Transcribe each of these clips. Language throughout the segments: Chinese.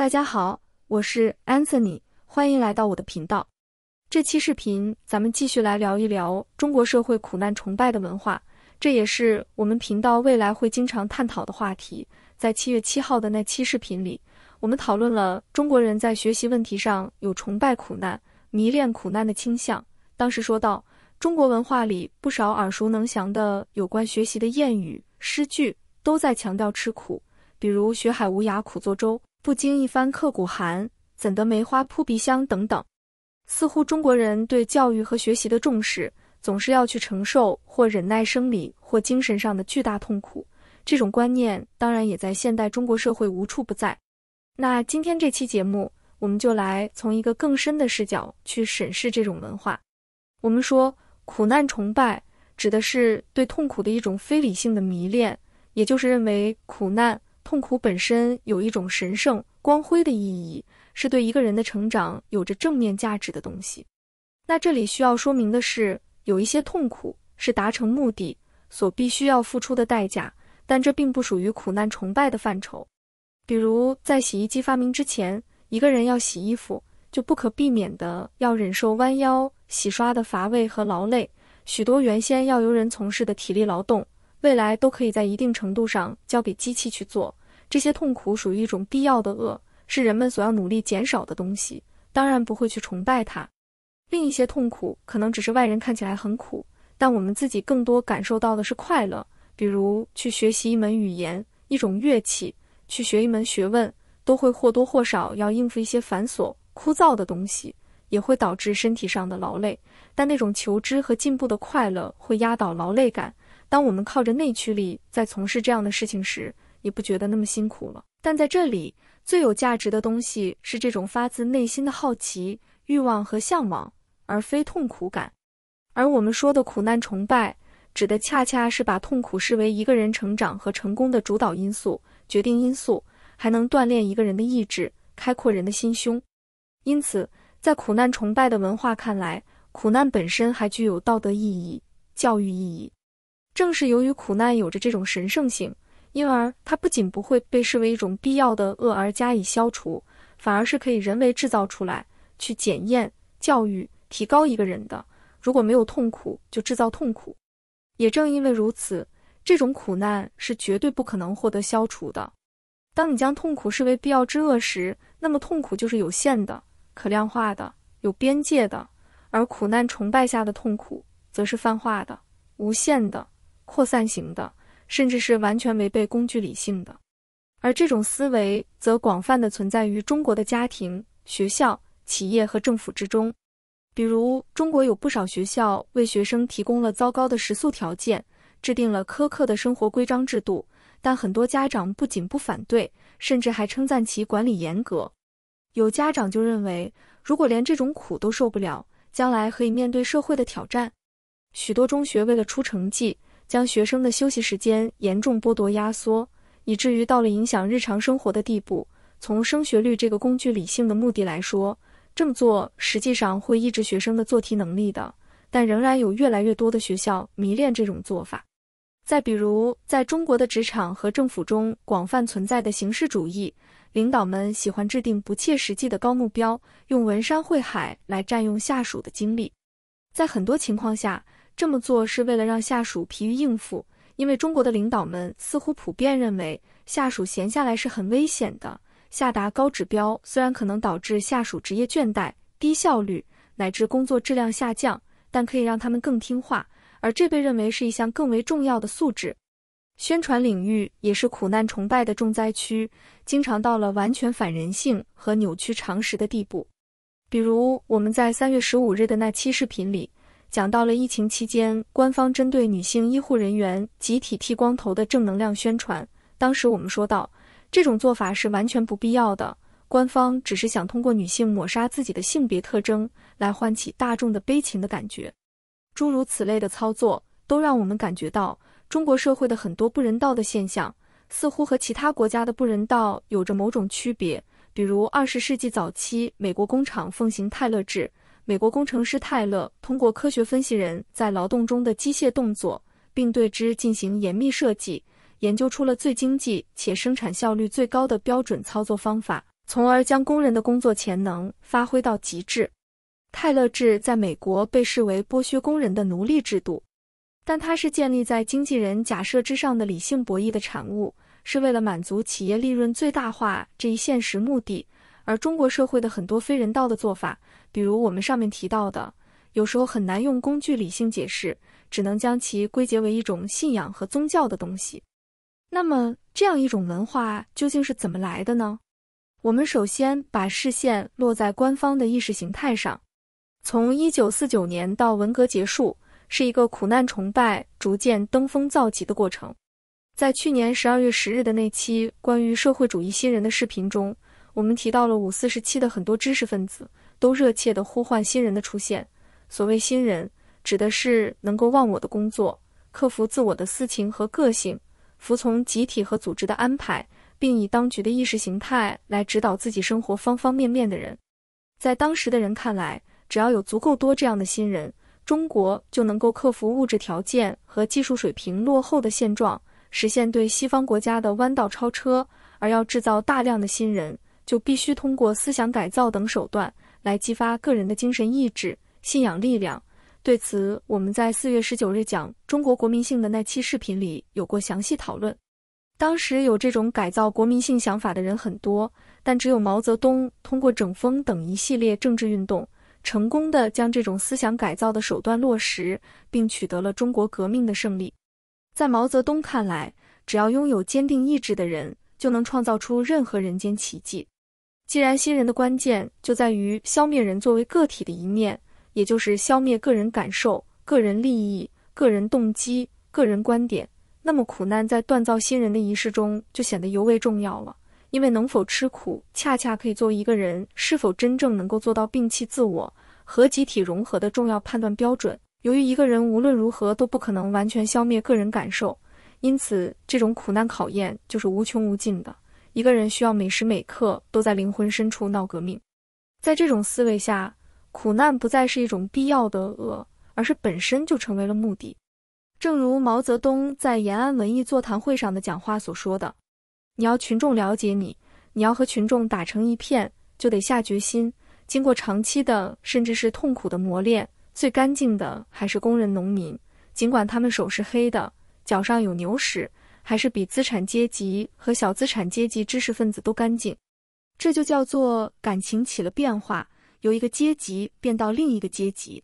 大家好，我是 Anthony，欢迎来到我的频道。这期视频咱们继续来聊一聊中国社会苦难崇拜的文化，这也是我们频道未来会经常探讨的话题。在七月七号的那期视频里，我们讨论了中国人在学习问题上有崇拜苦难、迷恋苦难的倾向。当时说到，中国文化里不少耳熟能详的有关学习的谚语、诗句，都在强调吃苦，比如“学海无涯苦作舟”。不经一番刻骨寒，怎得梅花扑鼻香？等等，似乎中国人对教育和学习的重视，总是要去承受或忍耐生理或精神上的巨大痛苦。这种观念当然也在现代中国社会无处不在。那今天这期节目，我们就来从一个更深的视角去审视这种文化。我们说，苦难崇拜指的是对痛苦的一种非理性的迷恋，也就是认为苦难。痛苦本身有一种神圣光辉的意义，是对一个人的成长有着正面价值的东西。那这里需要说明的是，有一些痛苦是达成目的所必须要付出的代价，但这并不属于苦难崇拜的范畴。比如，在洗衣机发明之前，一个人要洗衣服，就不可避免的要忍受弯腰洗刷的乏味和劳累。许多原先要由人从事的体力劳动，未来都可以在一定程度上交给机器去做。这些痛苦属于一种必要的恶，是人们所要努力减少的东西，当然不会去崇拜它。另一些痛苦可能只是外人看起来很苦，但我们自己更多感受到的是快乐。比如去学习一门语言、一种乐器，去学一门学问，都会或多或少要应付一些繁琐、枯燥的东西，也会导致身体上的劳累。但那种求知和进步的快乐会压倒劳累感。当我们靠着内驱力在从事这样的事情时，也不觉得那么辛苦了。但在这里，最有价值的东西是这种发自内心的好奇、欲望和向往，而非痛苦感。而我们说的苦难崇拜，指的恰恰是把痛苦视为一个人成长和成功的主导因素、决定因素，还能锻炼一个人的意志，开阔人的心胸。因此，在苦难崇拜的文化看来，苦难本身还具有道德意义、教育意义。正是由于苦难有着这种神圣性。因而，它不仅不会被视为一种必要的恶而加以消除，反而是可以人为制造出来，去检验、教育、提高一个人的。如果没有痛苦，就制造痛苦。也正因为如此，这种苦难是绝对不可能获得消除的。当你将痛苦视为必要之恶时，那么痛苦就是有限的、可量化的、有边界的；而苦难崇拜下的痛苦，则是泛化的、无限的、扩散型的。甚至是完全违背工具理性的，而这种思维则广泛地存在于中国的家庭、学校、企业和政府之中。比如，中国有不少学校为学生提供了糟糕的食宿条件，制定了苛刻的生活规章制度，但很多家长不仅不反对，甚至还称赞其管理严格。有家长就认为，如果连这种苦都受不了，将来可以面对社会的挑战。许多中学为了出成绩。将学生的休息时间严重剥夺、压缩，以至于到了影响日常生活的地步。从升学率这个工具理性的目的来说，这么做实际上会抑制学生的做题能力的。但仍然有越来越多的学校迷恋这种做法。再比如，在中国的职场和政府中广泛存在的形式主义，领导们喜欢制定不切实际的高目标，用文山会海来占用下属的精力。在很多情况下，这么做是为了让下属疲于应付，因为中国的领导们似乎普遍认为，下属闲下来是很危险的。下达高指标虽然可能导致下属职业倦怠、低效率乃至工作质量下降，但可以让他们更听话，而这被认为是一项更为重要的素质。宣传领域也是苦难崇拜的重灾区，经常到了完全反人性和扭曲常识的地步。比如我们在三月十五日的那期视频里。讲到了疫情期间，官方针对女性医护人员集体剃光头的正能量宣传。当时我们说到，这种做法是完全不必要的，官方只是想通过女性抹杀自己的性别特征，来唤起大众的悲情的感觉。诸如此类的操作，都让我们感觉到中国社会的很多不人道的现象，似乎和其他国家的不人道有着某种区别。比如二十世纪早期，美国工厂奉行泰勒制。美国工程师泰勒通过科学分析人在劳动中的机械动作，并对之进行严密设计，研究出了最经济且生产效率最高的标准操作方法，从而将工人的工作潜能发挥到极致。泰勒制在美国被视为剥削工人的奴隶制度，但它是建立在经纪人假设之上的理性博弈的产物，是为了满足企业利润最大化这一现实目的。而中国社会的很多非人道的做法。比如我们上面提到的，有时候很难用工具理性解释，只能将其归结为一种信仰和宗教的东西。那么，这样一种文化究竟是怎么来的呢？我们首先把视线落在官方的意识形态上。从一九四九年到文革结束，是一个苦难崇拜逐渐登峰造极的过程。在去年十二月十日的那期关于社会主义新人的视频中，我们提到了五四时期的很多知识分子。都热切地呼唤新人的出现。所谓新人，指的是能够忘我的工作、克服自我的私情和个性、服从集体和组织的安排，并以当局的意识形态来指导自己生活方方面面的人。在当时的人看来，只要有足够多这样的新人，中国就能够克服物质条件和技术水平落后的现状，实现对西方国家的弯道超车。而要制造大量的新人，就必须通过思想改造等手段。来激发个人的精神意志、信仰力量。对此，我们在四月十九日讲中国国民性的那期视频里有过详细讨论。当时有这种改造国民性想法的人很多，但只有毛泽东通过整风等一系列政治运动，成功的将这种思想改造的手段落实，并取得了中国革命的胜利。在毛泽东看来，只要拥有坚定意志的人，就能创造出任何人间奇迹。既然新人的关键就在于消灭人作为个体的一面，也就是消灭个人感受、个人利益、个人动机、个人观点，那么苦难在锻造新人的仪式中就显得尤为重要了。因为能否吃苦，恰恰可以作为一个人是否真正能够做到摒弃自我和集体融合的重要判断标准。由于一个人无论如何都不可能完全消灭个人感受，因此这种苦难考验就是无穷无尽的。一个人需要每时每刻都在灵魂深处闹革命，在这种思维下，苦难不再是一种必要的恶，而是本身就成为了目的。正如毛泽东在延安文艺座谈会上的讲话所说的：“你要群众了解你，你要和群众打成一片，就得下决心，经过长期的甚至是痛苦的磨练。最干净的还是工人、农民，尽管他们手是黑的，脚上有牛屎。”还是比资产阶级和小资产阶级知识分子都干净，这就叫做感情起了变化，由一个阶级变到另一个阶级。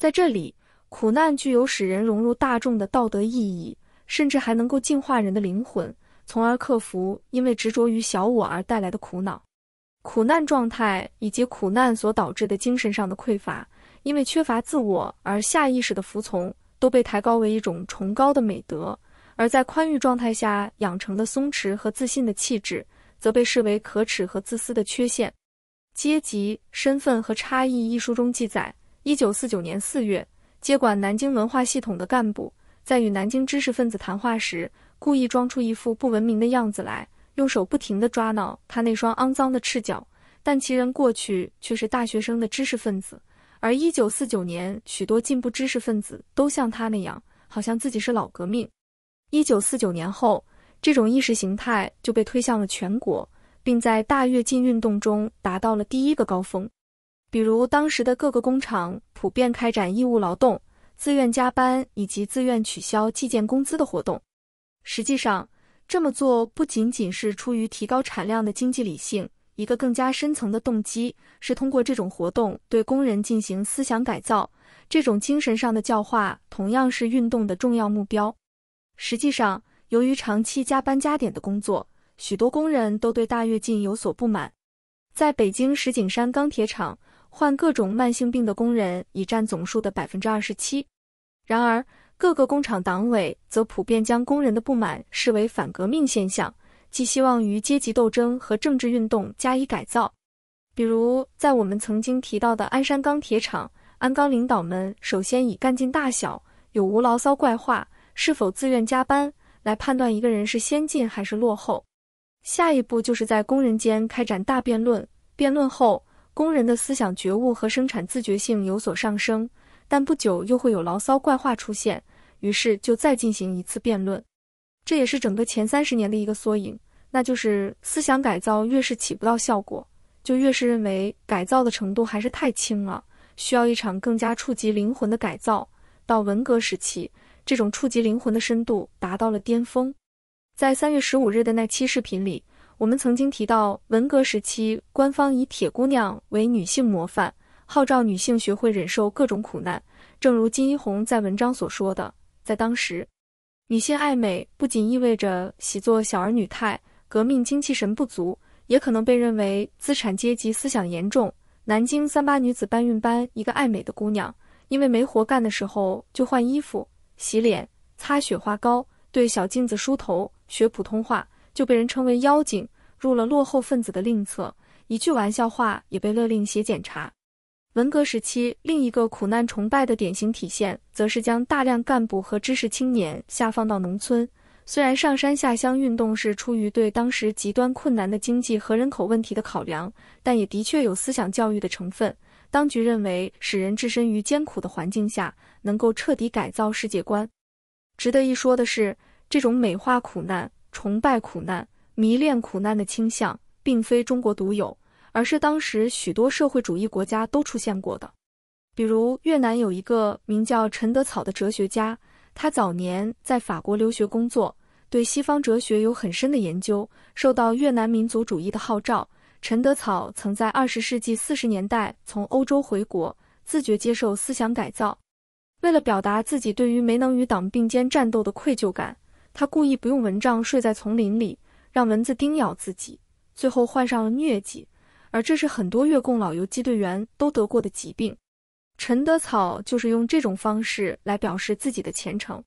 在这里，苦难具有使人融入大众的道德意义，甚至还能够净化人的灵魂，从而克服因为执着于小我而带来的苦恼。苦难状态以及苦难所导致的精神上的匮乏，因为缺乏自我而下意识的服从，都被抬高为一种崇高的美德。而在宽裕状态下养成的松弛和自信的气质，则被视为可耻和自私的缺陷。《阶级、身份和差异》一书中记载，一九四九年四月，接管南京文化系统的干部在与南京知识分子谈话时，故意装出一副不文明的样子来，用手不停的抓挠他那双肮脏的赤脚。但其人过去却是大学生的知识分子，而一九四九年许多进步知识分子都像他那样，好像自己是老革命。一九四九年后，这种意识形态就被推向了全国，并在大跃进运动中达到了第一个高峰。比如，当时的各个工厂普遍开展义务劳动、自愿加班以及自愿取消计件工资的活动。实际上，这么做不仅仅是出于提高产量的经济理性，一个更加深层的动机是通过这种活动对工人进行思想改造。这种精神上的教化同样是运动的重要目标。实际上，由于长期加班加点的工作，许多工人都对大跃进有所不满。在北京石景山钢铁厂，患各种慢性病的工人已占总数的百分之二十七。然而，各个工厂党委则普遍将工人的不满视为反革命现象，寄希望于阶级斗争和政治运动加以改造。比如，在我们曾经提到的鞍山钢铁厂，鞍钢领导们首先以干劲大小、有无牢骚怪话。是否自愿加班来判断一个人是先进还是落后？下一步就是在工人间开展大辩论。辩论后，工人的思想觉悟和生产自觉性有所上升，但不久又会有牢骚怪话出现，于是就再进行一次辩论。这也是整个前三十年的一个缩影，那就是思想改造越是起不到效果，就越是认为改造的程度还是太轻了，需要一场更加触及灵魂的改造。到文革时期。这种触及灵魂的深度达到了巅峰。在三月十五日的那期视频里，我们曾经提到，文革时期官方以铁姑娘为女性模范，号召女性学会忍受各种苦难。正如金一虹在文章所说的，在当时，女性爱美不仅意味着喜做小儿女态、革命精气神不足，也可能被认为资产阶级思想严重。南京三八女子搬运班一个爱美的姑娘，因为没活干的时候就换衣服。洗脸、擦雪花膏，对小镜子梳头，学普通话，就被人称为妖精，入了落后分子的另册。一句玩笑话也被勒令写检查。文革时期，另一个苦难崇拜的典型体现，则是将大量干部和知识青年下放到农村。虽然上山下乡运动是出于对当时极端困难的经济和人口问题的考量，但也的确有思想教育的成分。当局认为，使人置身于艰苦的环境下，能够彻底改造世界观。值得一说的是，这种美化苦难、崇拜苦难、迷恋苦难的倾向，并非中国独有，而是当时许多社会主义国家都出现过的。比如越南有一个名叫陈德草的哲学家，他早年在法国留学工作，对西方哲学有很深的研究，受到越南民族主义的号召。陈德草曾在二十世纪四十年代从欧洲回国，自觉接受思想改造。为了表达自己对于没能与党并肩战斗的愧疚感，他故意不用蚊帐睡在丛林里，让蚊子叮咬自己，最后患上了疟疾。而这是很多越共老游击队员都得过的疾病。陈德草就是用这种方式来表示自己的虔诚。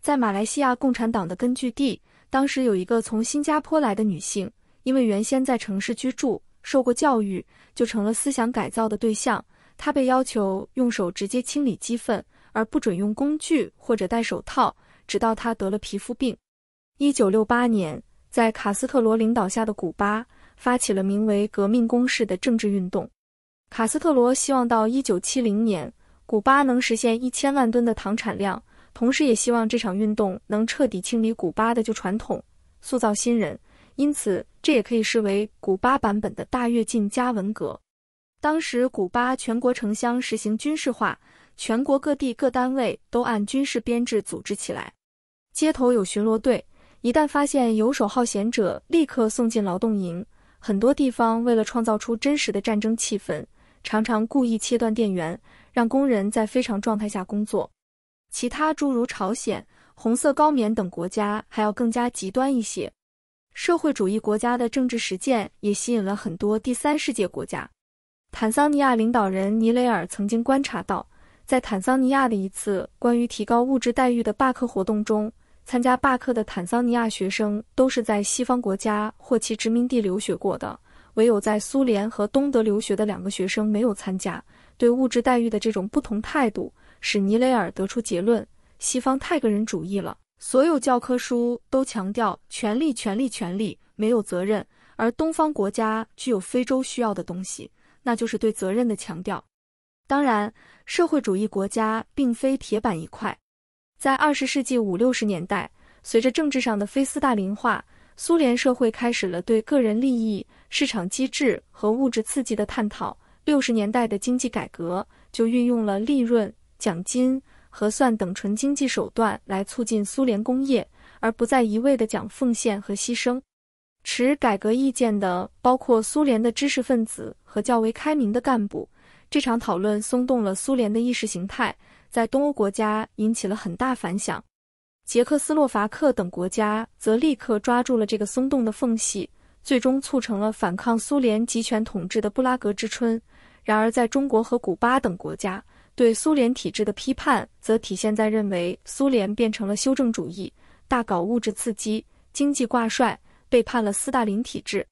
在马来西亚共产党的根据地，当时有一个从新加坡来的女性。因为原先在城市居住、受过教育，就成了思想改造的对象。他被要求用手直接清理鸡粪，而不准用工具或者戴手套，直到他得了皮肤病。一九六八年，在卡斯特罗领导下的古巴发起了名为“革命攻势”的政治运动。卡斯特罗希望到一九七零年，古巴能实现一千万吨的糖产量，同时也希望这场运动能彻底清理古巴的旧传统，塑造新人。因此，这也可以视为古巴版本的大跃进加文革。当时，古巴全国城乡实行军事化，全国各地各单位都按军事编制组织起来。街头有巡逻队，一旦发现游手好闲者，立刻送进劳动营。很多地方为了创造出真实的战争气氛，常常故意切断电源，让工人在非常状态下工作。其他诸如朝鲜、红色高棉等国家还要更加极端一些。社会主义国家的政治实践也吸引了很多第三世界国家。坦桑尼亚领导人尼雷尔曾经观察到，在坦桑尼亚的一次关于提高物质待遇的罢课活动中，参加罢课的坦桑尼亚学生都是在西方国家或其殖民地留学过的，唯有在苏联和东德留学的两个学生没有参加。对物质待遇的这种不同态度，使尼雷尔得出结论：西方太个人主义了。所有教科书都强调权力、权力、权力，没有责任。而东方国家具有非洲需要的东西，那就是对责任的强调。当然，社会主义国家并非铁板一块。在二十世纪五六十年代，随着政治上的非斯大林化，苏联社会开始了对个人利益、市场机制和物质刺激的探讨。六十年代的经济改革就运用了利润、奖金。核算等纯经济手段来促进苏联工业，而不再一味地讲奉献和牺牲。持改革意见的包括苏联的知识分子和较为开明的干部。这场讨论松动了苏联的意识形态，在东欧国家引起了很大反响。捷克斯洛伐克等国家则立刻抓住了这个松动的缝隙，最终促成了反抗苏联集权统治的布拉格之春。然而，在中国和古巴等国家。对苏联体制的批判，则体现在认为苏联变成了修正主义，大搞物质刺激、经济挂帅，背叛了斯大林体制。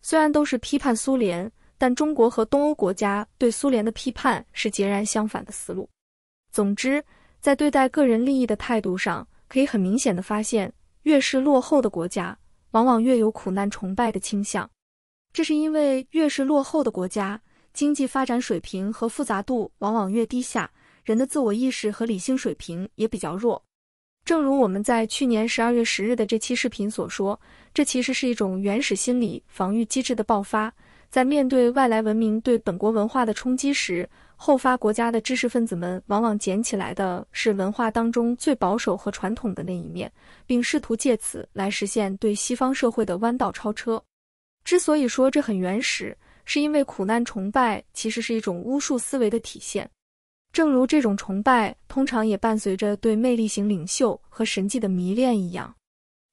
虽然都是批判苏联，但中国和东欧国家对苏联的批判是截然相反的思路。总之，在对待个人利益的态度上，可以很明显的发现，越是落后的国家，往往越有苦难崇拜的倾向。这是因为越是落后的国家。经济发展水平和复杂度往往越低下，人的自我意识和理性水平也比较弱。正如我们在去年十二月十日的这期视频所说，这其实是一种原始心理防御机制的爆发。在面对外来文明对本国文化的冲击时，后发国家的知识分子们往往捡起来的是文化当中最保守和传统的那一面，并试图借此来实现对西方社会的弯道超车。之所以说这很原始，是因为苦难崇拜其实是一种巫术思维的体现，正如这种崇拜通常也伴随着对魅力型领袖和神迹的迷恋一样。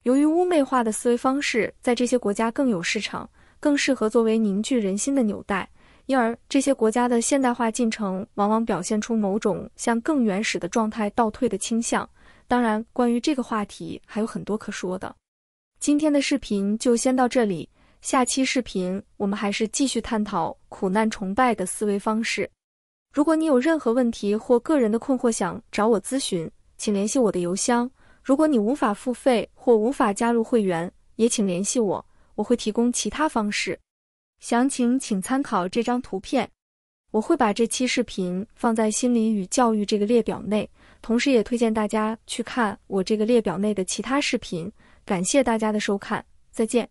由于巫媚化的思维方式在这些国家更有市场，更适合作为凝聚人心的纽带，因而这些国家的现代化进程往往表现出某种向更原始的状态倒退的倾向。当然，关于这个话题还有很多可说的。今天的视频就先到这里。下期视频我们还是继续探讨苦难崇拜的思维方式。如果你有任何问题或个人的困惑想找我咨询，请联系我的邮箱。如果你无法付费或无法加入会员，也请联系我，我会提供其他方式。详情请参考这张图片。我会把这期视频放在心理与教育这个列表内，同时也推荐大家去看我这个列表内的其他视频。感谢大家的收看，再见。